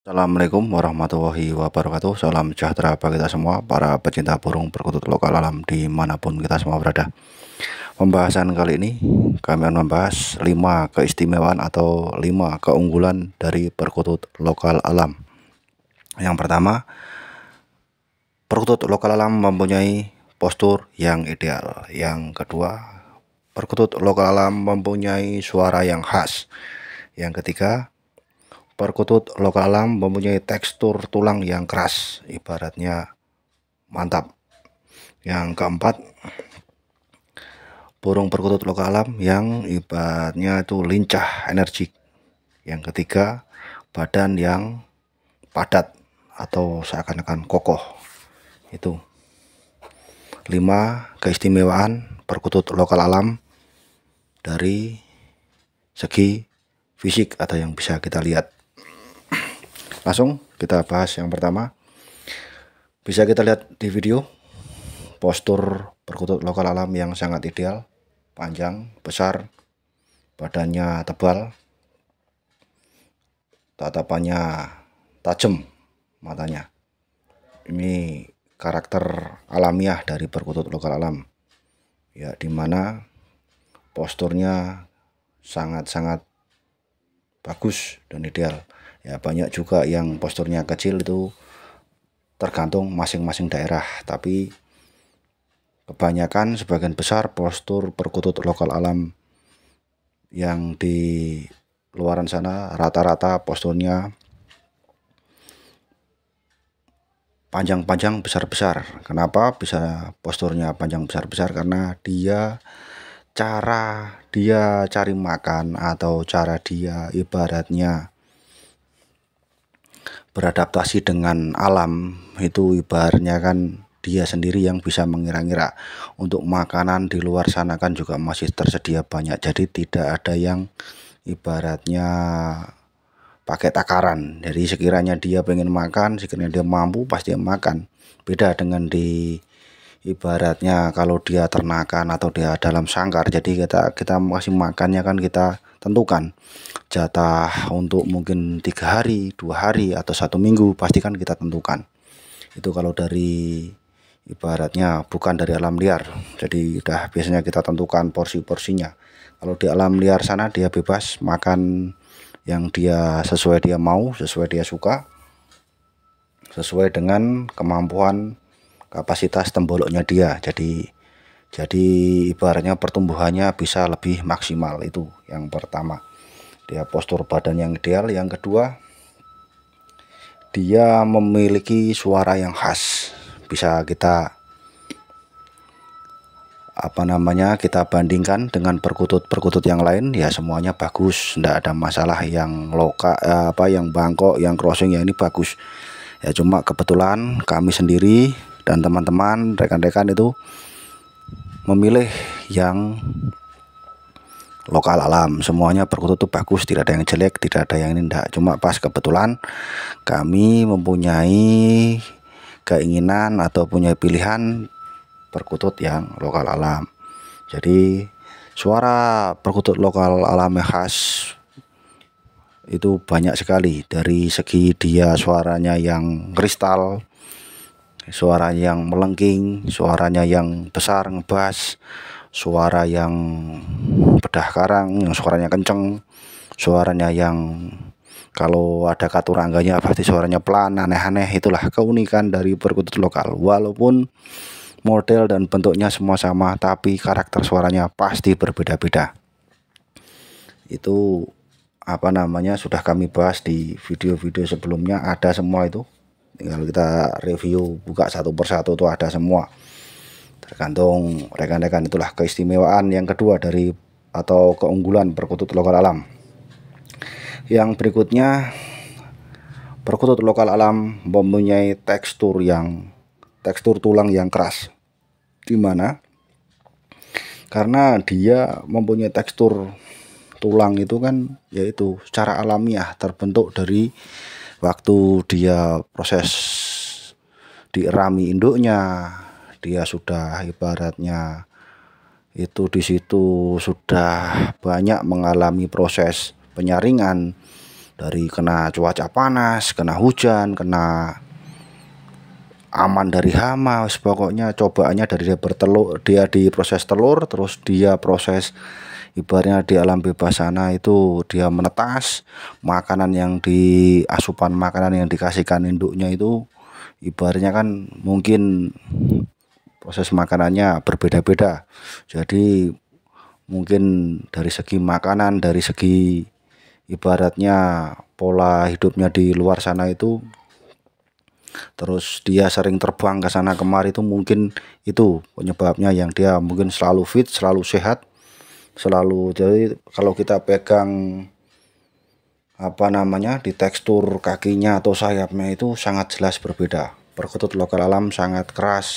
Assalamualaikum warahmatullahi wabarakatuh Salam sejahtera bagi kita semua Para pecinta burung perkutut lokal alam Dimanapun kita semua berada Pembahasan kali ini Kami akan membahas 5 keistimewaan Atau 5 keunggulan Dari perkutut lokal alam Yang pertama Perkutut lokal alam mempunyai Postur yang ideal Yang kedua Perkutut lokal alam mempunyai suara yang khas Yang ketiga Perkutut lokal alam mempunyai tekstur tulang yang keras, ibaratnya mantap. Yang keempat, burung perkutut lokal alam yang ibaratnya itu lincah, energik. Yang ketiga, badan yang padat atau seakan-akan kokoh. Itu. Lima, keistimewaan perkutut lokal alam dari segi fisik atau yang bisa kita lihat. Langsung kita bahas yang pertama. Bisa kita lihat di video postur perkutut lokal alam yang sangat ideal, panjang, besar, badannya tebal, tatapannya tajam matanya. Ini karakter alamiah dari perkutut lokal alam. Ya, dimana posturnya sangat-sangat bagus dan ideal ya banyak juga yang posturnya kecil itu tergantung masing-masing daerah tapi kebanyakan sebagian besar postur perkutut lokal alam yang di luaran sana rata-rata posturnya panjang-panjang besar-besar. Kenapa bisa posturnya panjang besar-besar? Karena dia cara dia cari makan atau cara dia ibaratnya beradaptasi dengan alam itu ibarnya kan dia sendiri yang bisa mengira-ngira untuk makanan di luar sana kan juga masih tersedia banyak jadi tidak ada yang ibaratnya pakai takaran jadi sekiranya dia pengen makan sekiranya dia mampu pasti makan beda dengan di ibaratnya kalau dia ternakan atau dia dalam sangkar jadi kita kita masih makannya kan kita tentukan jatah untuk mungkin tiga hari dua hari atau satu minggu pastikan kita tentukan itu kalau dari ibaratnya bukan dari alam liar jadi udah biasanya kita tentukan porsi-porsinya kalau di alam liar sana dia bebas makan yang dia sesuai dia mau sesuai dia suka sesuai dengan kemampuan kapasitas temboloknya dia jadi jadi ibaratnya pertumbuhannya bisa lebih maksimal itu yang pertama. Dia postur badan yang ideal, yang kedua dia memiliki suara yang khas. Bisa kita apa namanya kita bandingkan dengan perkutut-perkutut yang lain ya semuanya bagus tidak ada masalah yang loka eh, apa yang bangkok yang crossing Ya ini bagus ya cuma kebetulan kami sendiri dan teman-teman rekan-rekan itu memilih yang lokal alam semuanya perkutut itu bagus tidak ada yang jelek tidak ada yang ini cuma pas kebetulan kami mempunyai keinginan atau punya pilihan perkutut yang lokal alam jadi suara perkutut lokal alam yang khas itu banyak sekali dari segi dia suaranya yang kristal suaranya yang melengking suaranya yang besar ngebas suara yang bedah karang yang suaranya kenceng suaranya yang kalau ada katurangganya pasti suaranya pelan aneh-aneh itulah keunikan dari perkutut lokal walaupun model dan bentuknya semua sama tapi karakter suaranya pasti berbeda-beda itu apa namanya sudah kami bahas di video-video sebelumnya ada semua itu tinggal kita review buka satu persatu itu ada semua tergantung rekan-rekan itulah keistimewaan yang kedua dari atau keunggulan perkutut lokal alam yang berikutnya perkutut lokal alam mempunyai tekstur yang tekstur tulang yang keras dimana karena dia mempunyai tekstur tulang itu kan yaitu secara alamiah terbentuk dari waktu dia proses dierami induknya dia sudah ibaratnya itu di situ sudah banyak mengalami proses penyaringan dari kena cuaca panas, kena hujan, kena aman dari hama, pokoknya cobaannya dari dia bertelur, dia di proses telur, terus dia proses ibaratnya di alam bebas sana itu dia menetas makanan yang di asupan makanan yang dikasihkan induknya itu ibaratnya kan mungkin proses makanannya berbeda-beda jadi mungkin dari segi makanan dari segi ibaratnya pola hidupnya di luar sana itu terus dia sering terbang ke sana kemari itu mungkin itu penyebabnya yang dia mungkin selalu fit selalu sehat selalu jadi kalau kita pegang apa namanya di tekstur kakinya atau sayapnya itu sangat jelas berbeda perkutut lokal alam sangat keras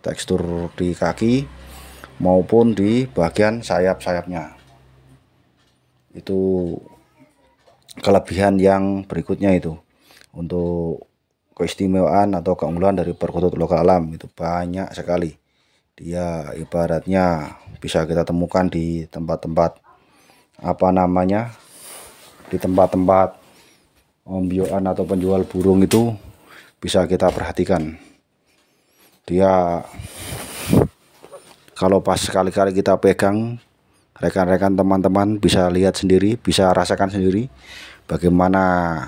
tekstur di kaki maupun di bagian sayap-sayapnya itu kelebihan yang berikutnya itu untuk keistimewaan atau keunggulan dari perkutut lokal alam itu banyak sekali dia ibaratnya bisa kita temukan di tempat-tempat apa namanya di tempat-tempat ombyoan atau penjual burung itu bisa kita perhatikan dia kalau pas sekali-kali kita pegang rekan-rekan teman-teman bisa lihat sendiri bisa rasakan sendiri bagaimana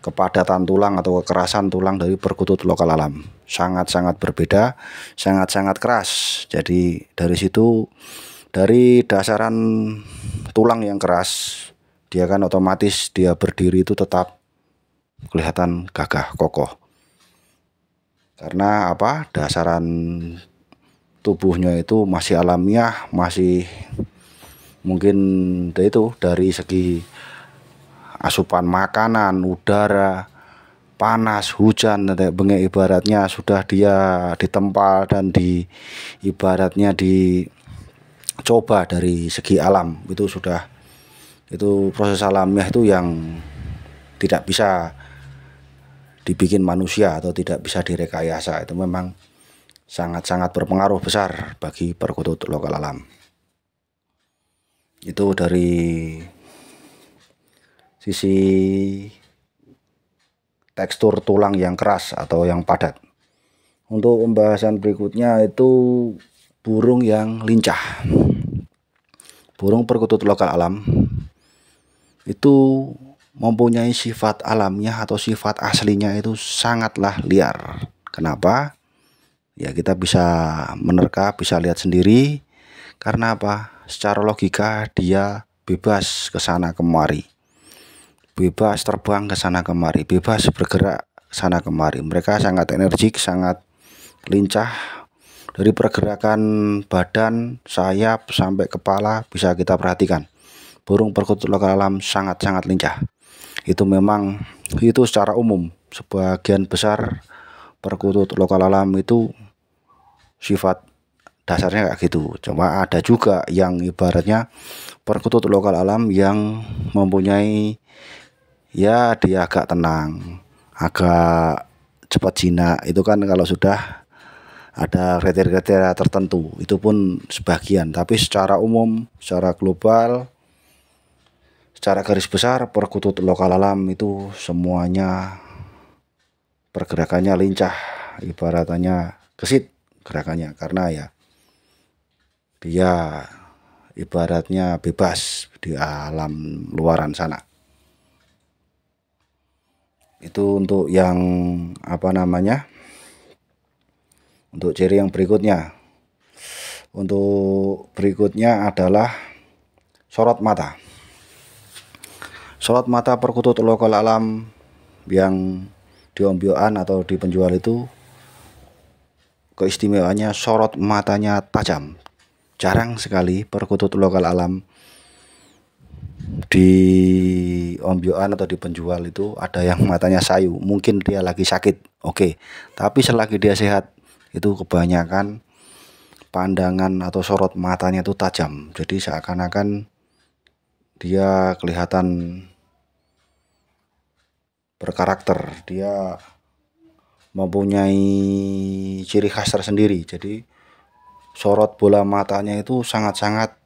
kepadatan tulang atau kekerasan tulang dari perkutut lokal alam sangat-sangat berbeda, sangat-sangat keras. Jadi dari situ dari dasaran tulang yang keras, dia kan otomatis dia berdiri itu tetap kelihatan gagah kokoh. Karena apa? Dasaran tubuhnya itu masih alamiah, masih mungkin itu dari segi asupan makanan, udara, panas, hujan, bengek ibaratnya sudah dia ditempa dan di ibaratnya dicoba dari segi alam itu sudah itu proses alamnya itu yang tidak bisa dibikin manusia atau tidak bisa direkayasa itu memang sangat-sangat berpengaruh besar bagi perkutut lokal alam itu dari sisi tekstur tulang yang keras atau yang padat. Untuk pembahasan berikutnya itu burung yang lincah. Burung perkutut lokal alam itu mempunyai sifat alamnya atau sifat aslinya itu sangatlah liar. Kenapa? Ya kita bisa menerka, bisa lihat sendiri. Karena apa? Secara logika dia bebas ke sana kemari bebas terbang ke sana kemari, bebas bergerak sana kemari. Mereka sangat energik, sangat lincah dari pergerakan badan, sayap sampai kepala bisa kita perhatikan. Burung perkutut lokal alam sangat-sangat lincah. Itu memang itu secara umum sebagian besar perkutut lokal alam itu sifat dasarnya kayak gitu. Cuma ada juga yang ibaratnya perkutut lokal alam yang mempunyai ya dia agak tenang, agak cepat jinak. Itu kan kalau sudah ada kriteria-kriteria tertentu, itu pun sebagian. Tapi secara umum, secara global, secara garis besar perkutut lokal alam itu semuanya pergerakannya lincah, ibaratnya gesit gerakannya karena ya dia ibaratnya bebas di alam luaran sana itu untuk yang apa namanya untuk ciri yang berikutnya untuk berikutnya adalah sorot mata sorot mata perkutut lokal alam yang diombioan atau di penjual itu keistimewaannya sorot matanya tajam jarang sekali perkutut lokal alam di ombyoan atau di penjual itu ada yang matanya sayu mungkin dia lagi sakit oke okay. tapi selagi dia sehat itu kebanyakan pandangan atau sorot matanya itu tajam jadi seakan-akan dia kelihatan berkarakter dia mempunyai ciri khas tersendiri jadi sorot bola matanya itu sangat-sangat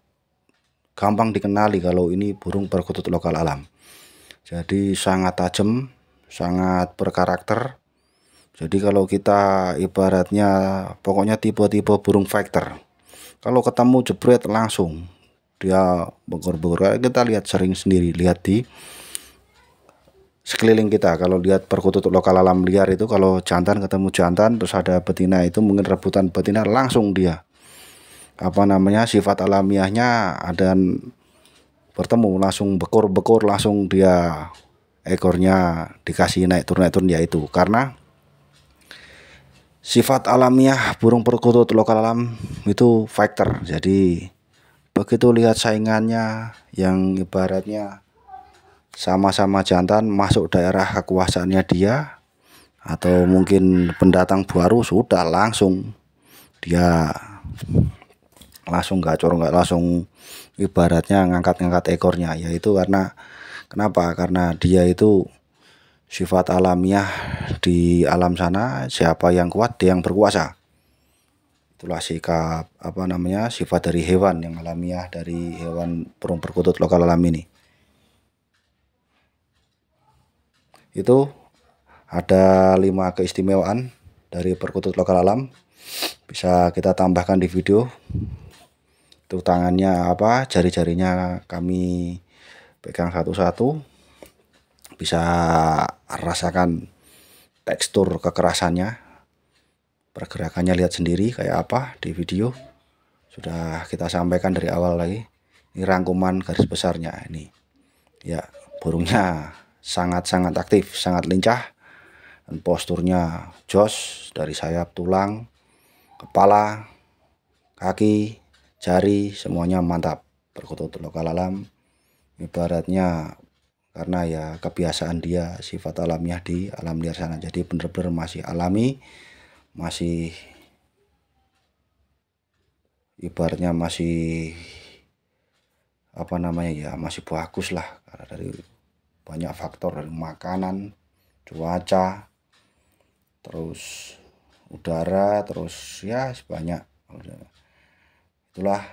gampang dikenali kalau ini burung perkutut lokal alam. Jadi sangat tajam, sangat berkarakter. Jadi kalau kita ibaratnya pokoknya tipe-tipe burung fighter. Kalau ketemu jebret langsung dia bengkur-bengkur Kita lihat sering sendiri, lihat di sekeliling kita kalau lihat perkutut lokal alam liar itu kalau jantan ketemu jantan terus ada betina itu mungkin rebutan betina langsung dia apa namanya sifat alamiahnya ada bertemu langsung bekor-bekor langsung dia ekornya dikasih naik turun naik turun yaitu karena sifat alamiah burung perkutut lokal alam itu fighter jadi begitu lihat saingannya yang ibaratnya sama-sama jantan masuk daerah kekuasaannya dia atau mungkin pendatang baru sudah langsung dia langsung gacor nggak langsung ibaratnya ngangkat-ngangkat ekornya yaitu karena kenapa karena dia itu sifat alamiah di alam sana siapa yang kuat dia yang berkuasa itulah sikap apa namanya sifat dari hewan yang alamiah dari hewan burung perkutut lokal alam ini itu ada lima keistimewaan dari perkutut lokal alam bisa kita tambahkan di video itu tangannya apa jari-jarinya kami pegang satu-satu bisa rasakan tekstur kekerasannya pergerakannya lihat sendiri kayak apa di video sudah kita sampaikan dari awal lagi ini rangkuman garis besarnya ini ya burungnya sangat-sangat aktif sangat lincah dan posturnya jos dari sayap tulang kepala kaki jari semuanya mantap perkutut lokal alam ibaratnya karena ya kebiasaan dia sifat alamiah di alam liar sana jadi bener-bener masih alami masih ibaratnya masih apa namanya ya masih bagus lah karena dari banyak faktor dari makanan cuaca terus udara terus ya sebanyak Itulah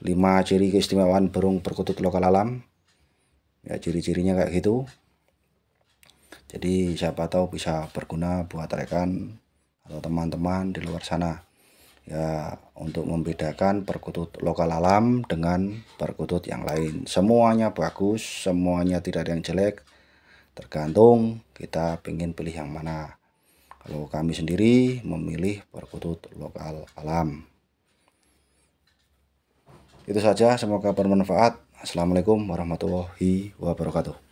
lima ciri keistimewaan burung perkutut lokal alam. Ya, ciri-cirinya kayak gitu. Jadi siapa tahu bisa berguna buat rekan atau teman-teman di luar sana. Ya, untuk membedakan perkutut lokal alam dengan perkutut yang lain. Semuanya bagus, semuanya tidak ada yang jelek. Tergantung kita ingin pilih yang mana. Kalau kami sendiri memilih perkutut lokal alam. Itu saja, semoga bermanfaat. Assalamualaikum warahmatullahi wabarakatuh.